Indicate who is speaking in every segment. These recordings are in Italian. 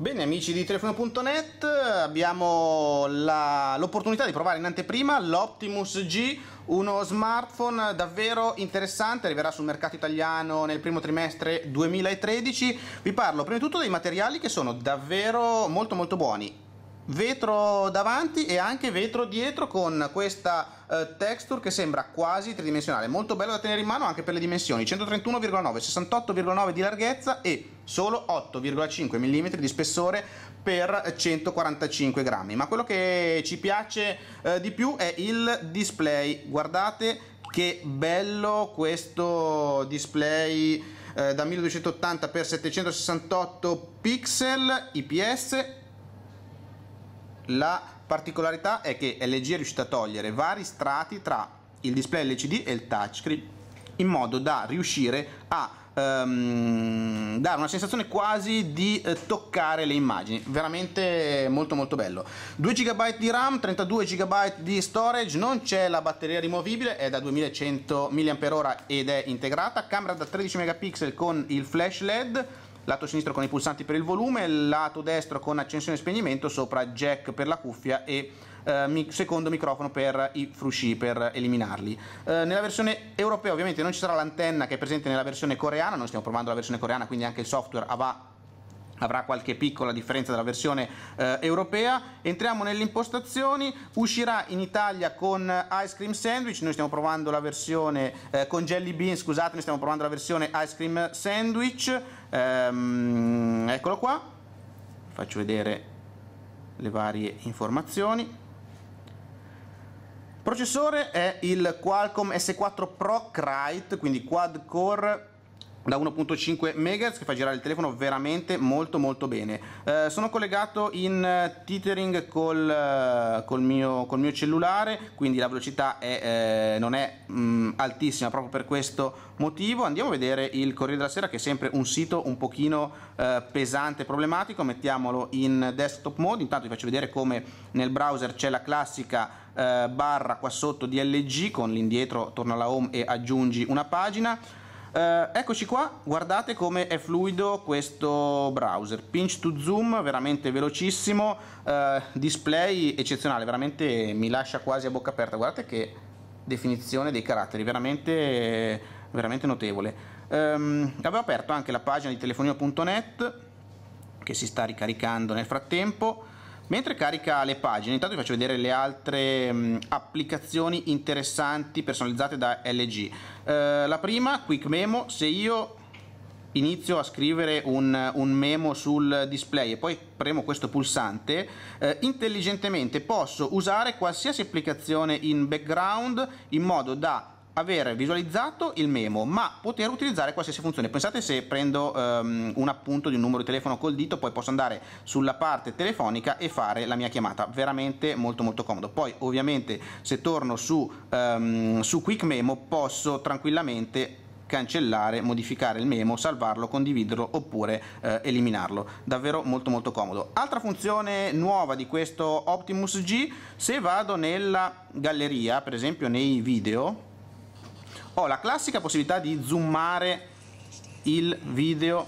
Speaker 1: Bene amici di telefono.net abbiamo la, l'opportunità di provare in anteprima l'Optimus G, uno smartphone davvero interessante, arriverà sul mercato italiano nel primo trimestre 2013. Vi parlo prima di tutto dei materiali che sono davvero molto molto buoni vetro davanti e anche vetro dietro con questa eh, texture che sembra quasi tridimensionale molto bello da tenere in mano anche per le dimensioni 131,9 68,9 di larghezza e solo 8,5 mm di spessore per 145 grammi ma quello che ci piace eh, di più è il display guardate che bello questo display eh, da 1280 x 768 pixel IPS la particolarità è che LG è riuscita a togliere vari strati tra il display LCD e il touchscreen in modo da riuscire a ehm, dare una sensazione quasi di eh, toccare le immagini veramente molto molto bello 2 GB di RAM 32 GB di storage non c'è la batteria rimovibile è da 2100 mAh ed è integrata camera da 13 megapixel con il flash LED lato sinistro con i pulsanti per il volume, lato destro con accensione e spegnimento, sopra jack per la cuffia e eh, secondo microfono per i frusci per eliminarli. Eh, nella versione europea ovviamente non ci sarà l'antenna che è presente nella versione coreana, noi stiamo provando la versione coreana, quindi anche il software avrà avrà qualche piccola differenza dalla versione eh, europea. Entriamo nelle impostazioni, uscirà in Italia con Ice Cream Sandwich, noi stiamo provando la versione eh, con Jelly Bean, scusate, noi stiamo provando la versione Ice Cream Sandwich. Ehm, eccolo qua, faccio vedere le varie informazioni. Processore è il Qualcomm S4 Pro Crite, quindi quad core da 1.5 MHz che fa girare il telefono veramente molto molto bene eh, sono collegato in eh, tethering col, eh, col, mio, col, mio, cellulare quindi la velocità è, eh, non è mh, mm, altissima proprio per questo motivo andiamo a vedere il Corriere della Sera che è sempre un sito un pochino eh, pesante e problematico mettiamolo in desktop mode intanto vi faccio vedere come nel browser c'è la classica eh, barra qua sotto di LG con l'indietro torna alla home e aggiungi una pagina eh, eccoci qua, guardate come è fluido questo browser, pinch to zoom veramente velocissimo, eh, display eccezionale, veramente mi lascia quasi a bocca aperta, guardate che definizione dei caratteri, veramente, veramente notevole. Um, avevo aperto anche la pagina di telefonino.net che si sta ricaricando nel frattempo, Mentre carica le pagine, intanto vi faccio vedere le altre mh, mm, applicazioni interessanti personalizzate da LG. Eh, la prima, Quick Memo, se io inizio a scrivere un, un, memo sul display e poi premo questo pulsante, eh, intelligentemente posso usare qualsiasi applicazione in background in modo da aver visualizzato il memo ma poter utilizzare qualsiasi funzione pensate se prendo um, un appunto di un numero di telefono col dito poi posso andare sulla parte telefonica e fare la mia chiamata veramente molto molto comodo poi ovviamente se torno su, um, su quick memo posso tranquillamente cancellare, modificare il memo, salvarlo, condividerlo oppure eh, eliminarlo. Davvero molto molto comodo. Altra funzione nuova di questo Optimus G, se vado nella galleria, per esempio nei video, ho oh, la classica possibilità di zoomare il video,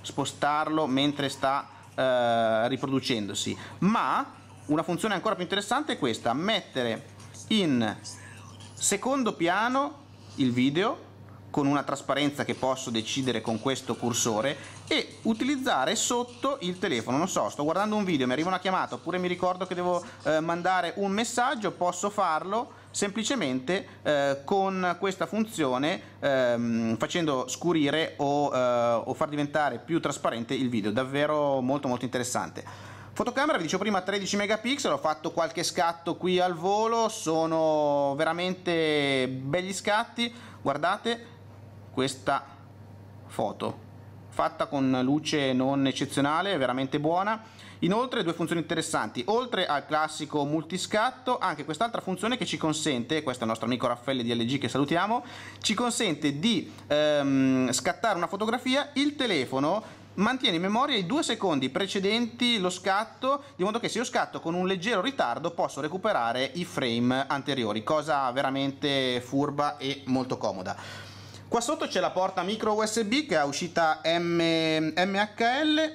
Speaker 1: spostarlo mentre sta eh, riproducendosi, ma una funzione ancora più interessante è questa, mettere in secondo piano il video con una trasparenza che posso decidere con questo cursore e utilizzare sotto il telefono. Non so, sto guardando un video, mi arriva una chiamata oppure mi ricordo che devo eh, mandare un messaggio, posso farlo semplicemente eh, con questa funzione ehm, facendo scurire o, eh, o, far diventare più trasparente il video, davvero molto molto interessante. Fotocamera, vi dicevo prima 13 megapixel, ho fatto qualche scatto qui al volo, sono veramente begli scatti, guardate questa foto fatta con luce non eccezionale, veramente buona. Inoltre due funzioni interessanti, oltre al classico multiscatto, anche quest'altra funzione che ci consente, questo è il nostro amico Raffaele di LG che salutiamo, ci consente di ehm, scattare una fotografia, il telefono mantiene in memoria i due secondi precedenti lo scatto, di modo che se io scatto con un leggero ritardo posso recuperare i frame anteriori, cosa veramente furba e molto comoda. Qua sotto c'è la porta micro USB che ha uscita M MHL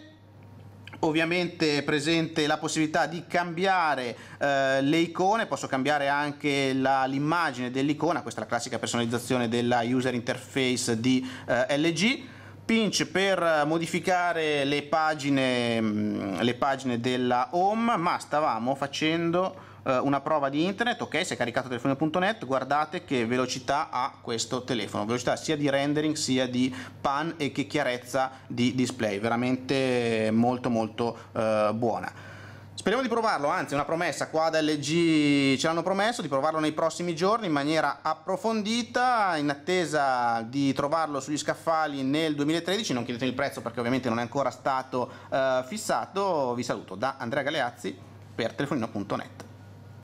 Speaker 1: ovviamente presente la possibilità di cambiare eh, le icone, posso cambiare anche l'immagine dell'icona, questa è la classica personalizzazione della user interface di eh, LG. Pinch per modificare le pagine, mm, le pagine della home, ma stavamo facendo eh, una prova di internet, ok, si è caricato telefonio.net, guardate che velocità ha questo telefono, velocità sia di rendering sia di pan e che chiarezza di display, veramente molto molto eh, buona. Speriamo di provarlo, anzi una promessa, qua da LG ce l'hanno promesso di provarlo nei prossimi giorni in maniera approfondita, in attesa di trovarlo sugli scaffali nel 2013, non chiedetemi il prezzo perché ovviamente non è ancora stato uh, fissato, vi saluto da Andrea Galeazzi per telefonino.net.